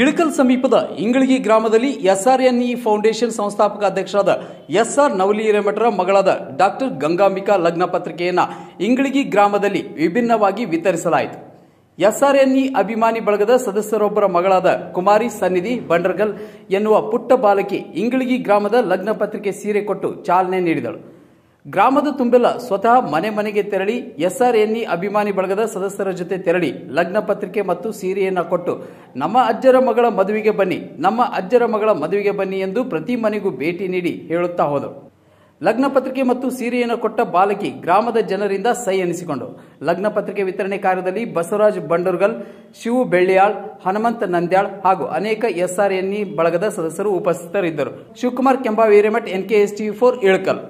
ಇಳಕಲ್ ಸಮೀಪದ ಇಂಗಳಗಿ ಗ್ರಾಮದಲ್ಲಿ SRNE foundation ಸಂಸ್ಥಾಪಕ ಅಧ್ಯಕ್ಷರಾದ ಎಸ್ಆರ್ ನವಲಿ ಹಿರೇಮಠರ ಮಗಳಾದ ಡಾಕ್ಟರ್ ಗಂಗಾಂಬಿಕಾ ಲಗ್ನ ಪತ್ರಿಕೆಯನ್ನು ಗ್ರಾಮದಲ್ಲಿ ವಿಭಿನ್ನವಾಗಿ ವಿತರಿಸಲಾಯಿತು ಎಸ್ಆರ್ಎನ್ಇ ಅಭಿಮಾನಿ ಬಳಗದ ಸದಸ್ಯರೊಬ್ಬರ ಮಗಳಾದ ಕುಮಾರಿ ಸನ್ನಿಧಿ ಬಂಡರ್ಗಲ್ ಎನ್ನುವ ಪುಟ್ಟ ಬಾಲಕಿ ಇಂಗಳಗಿ ಗ್ರಾಮದ ಲಗ್ನ ಪತ್ರಿಕೆ ಸೀರೆ ಕೊಟ್ಟು ಚಾಲನೆ ನೀಡಿದಳು ಗ್ರಾಮದ ತುಂಬೆಲ್ಲ ಸ್ವತಃ ಮನೆ ಮನೆಗೆ ತೆರಳಿ ಎಸ್ಆರ್ಎನ್ಇ ಅಭಿಮಾನಿ ಬಳಗದ ಸದಸ್ಯರ ಜೊತೆ ತೆರಳಿ ಲಗ್ನ ಪತ್ರಿಕೆ ಮತ್ತು ಸೀರೆಯನ್ನ ಕೊಟ್ಟು ನಮ್ಮ ಅಜ್ಜರ ಮಗಳ ಮದುವೆಗೆ ಬನ್ನಿ ನಮ್ಮ ಅಜ್ಜರ ಮಗಳ ಮದುವೆಗೆ ಬನ್ನಿ ಎಂದು ಪ್ರತಿ ಮನೆಗೂ ಭೇಟಿ ನೀಡಿ ಹೇಳುತ್ತಾ ಹೋದರು ಲಗ್ನ ಪತ್ರಿಕೆ ಮತ್ತು ಸೀರೆಯನ್ನು ಕೊಟ್ಟ ಬಾಲಕಿ ಗ್ರಾಮದ ಜನರಿಂದ ಸೈ ಎನಿಸಿಕೊಂಡು ಲಗ್ನ ಪತ್ರಿಕೆ ವಿತರಣೆ ಕಾರ್ಯದಲ್ಲಿ ಬಸವರಾಜ್ ಬಂಡೂರ್ಗಲ್ ಶಿವು ಬೆಳ್ಳಿಯಾಳ್ ಹನುಮಂತ ನಂದ್ಯಾಳ್ ಹಾಗೂ ಅನೇಕ ಎಸ್ಆರ್ಎನ್ಇ ಬಳಗದ ಸದಸ್ಯರು ಉಪಸ್ಥಿತರಿದ್ದರು ಶಿವಕುಮಾರ್ ಕೆಂಬಾ ವೀರೇಮಠ್ ಎನ್ಕೆಎಸ್ಟಿ ಫೋರ್ ಇಳಕಲ್